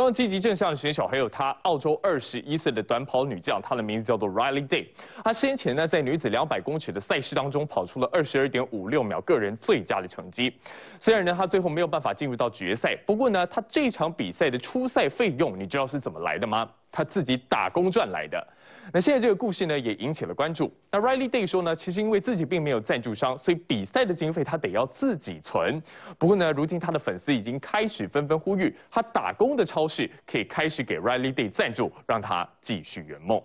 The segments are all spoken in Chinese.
同样积极正向的选手，还有她，澳洲二十一岁的短跑女将，她的名字叫做 Riley Day。她先前呢，在女子两百公尺的赛事当中，跑出了二十二点五六秒个人最佳的成绩。虽然呢，她最后没有办法进入到决赛，不过呢，她这场比赛的初赛费用，你知道是怎么来的吗？他自己打工赚来的，那现在这个故事呢也引起了关注。那 Riley Day 说呢，其实因为自己并没有赞助商，所以比赛的经费他得要自己存。不过呢，如今他的粉丝已经开始纷纷呼吁，他打工的超市可以开始给 Riley Day 赞助，让他继续圆梦。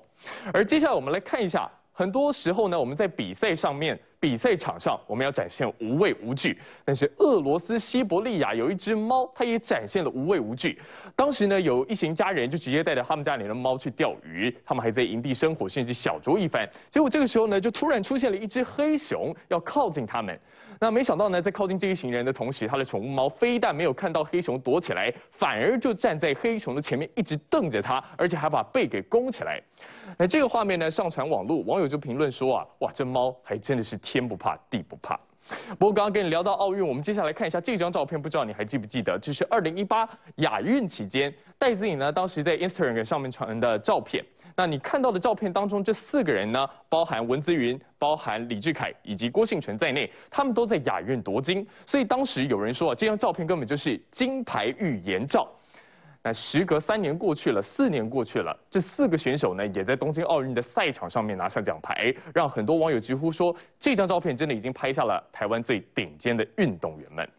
而接下来我们来看一下。很多时候呢，我们在比赛上面、比赛场上，我们要展现无畏无惧。但是俄罗斯西伯利亚有一只猫，它也展现了无畏无惧。当时呢，有一行家人就直接带着他们家里的猫去钓鱼，他们还在营地生火，甚至小酌一番。结果这个时候呢，就突然出现了一只黑熊要靠近他们。那没想到呢，在靠近这一行人的同时，他的宠物猫非但没有看到黑熊躲起来，反而就站在黑熊的前面，一直瞪着他，而且还把背给弓起来。那这个画面呢上传网络，网友就评论说啊，哇，这猫还真的是天不怕地不怕。不过刚刚跟你聊到奥运，我们接下来看一下这张照片，不知道你还记不记得？这是二零一八亚运期间，戴子颖呢当时在 Instagram 上面传的照片。那你看到的照片当中，这四个人呢，包含文姿云、包含李志凯以及郭幸全在内，他们都在亚运夺金，所以当时有人说啊，这张照片根本就是金牌预言照。那时隔三年过去了，四年过去了，这四个选手呢，也在东京奥运的赛场上面拿下奖牌，让很多网友直呼说，这张照片真的已经拍下了台湾最顶尖的运动员们。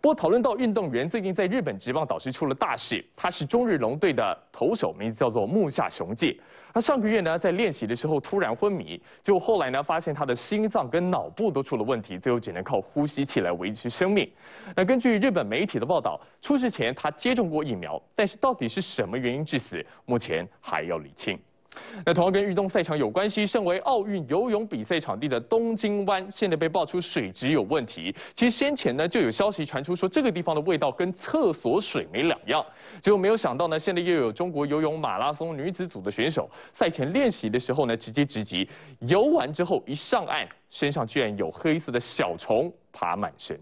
不过，讨论到运动员最近在日本职棒导师出了大事，他是中日龙队的投手，名字叫做木下雄介。他上个月呢在练习的时候突然昏迷，就后来呢发现他的心脏跟脑部都出了问题，最后只能靠呼吸器来维持生命。那根据日本媒体的报道，出事前他接种过疫苗，但是。到底是什么原因致死？目前还要理清。那同样跟运动赛场有关系，身为奥运游泳比赛场地的东京湾，现在被爆出水质有问题。其实先前呢就有消息传出说这个地方的味道跟厕所水没两样。结果没有想到呢，现在又有中国游泳马拉松女子组的选手赛前练习的时候呢直接直击，游完之后一上岸，身上居然有黑色的小虫爬满身。